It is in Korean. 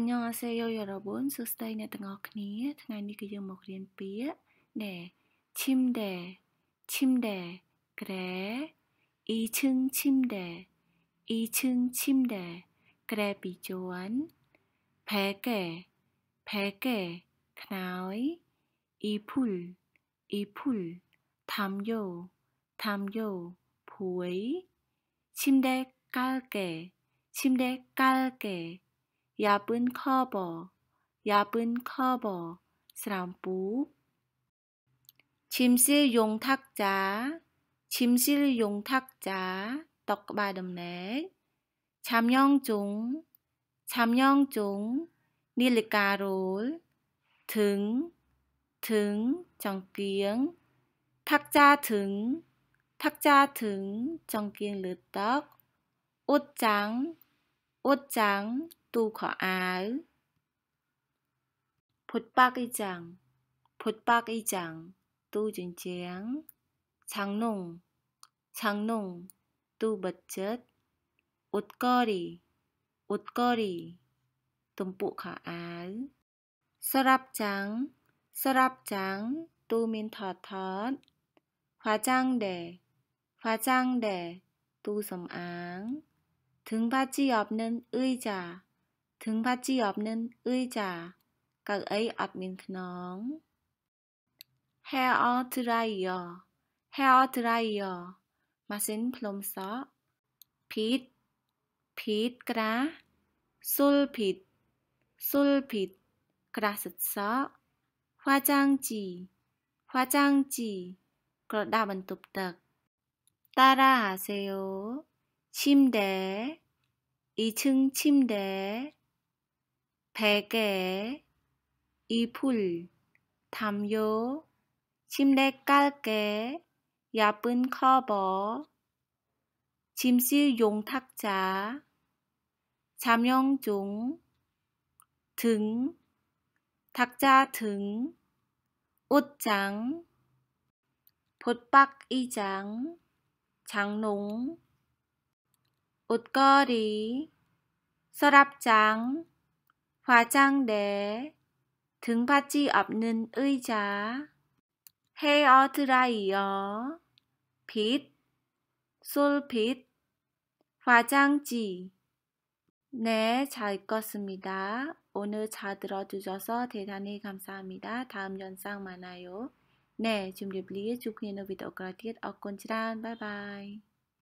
안녕하세요 여러분 수스타인의 등어크니 등한니 그중 목린 뭐 삐에 네 침대 침대 그래 2층 침대 2층 침대 그래 비조원 베개 베개 그나이 이풀 이풀 담요 담요 보이 침대 깔게 침대 깔게 y a 커버, n c 커버, e 람부 침실 용탁자, 침실 용탁자, 떡바름렉 잠영종, 잠영종, 닐리가롤, 등, 등, 정기영, 탁자 등, 탁자 등, 정기영 르떡, 옷장, 옷장, ទូខោអាវផុតប៉ាកអ៊ីចាំង ផុតប៉ាកអ៊ីចាំង ទូជញ្ជាំងឆាំងនងឆាំងនងទូបិទចិត្តអ៊ុតករីអ៊ុតករី ទំពក់ខោអាវស្រាប់ចាំងស្រាប់ចាំងទូមានថតថតហ្វាចាំងដែរហ្វាចាំងដែរទូសំអាងถึงบ้าจีอบนั้นเอ้ยจ่า 등받이 없는 의자, 그의 없는 그놈. 헤어 드라이어, 헤어 드라이어, 마신 플롬서, 빛, 빛 그라, 솔빛, 솔빛, 그라스서, 화장지, 화장지, 그러다 번뚝딱. 따라하세요. 침대, 2층 침대, 베개, 이불, 담요, 침대 깔개, 예쁜 커버, 짐실용 탁자, 잠영종, 등, 탁자 등, 옷장, 붓박이장 장롱, 옷걸이, 서랍장, 화장대, 등받이 없는 의자, 헤어 드라이어, 빛, 솔빛, 화장지. 네, 잘 읽었습니다. 오늘 잘 들어주셔서 대단히 감사합니다. 다음 영상 만나요. 네, 지금 리블리에 주크니노 비도 오그라티엣 어콘치란 바이바이.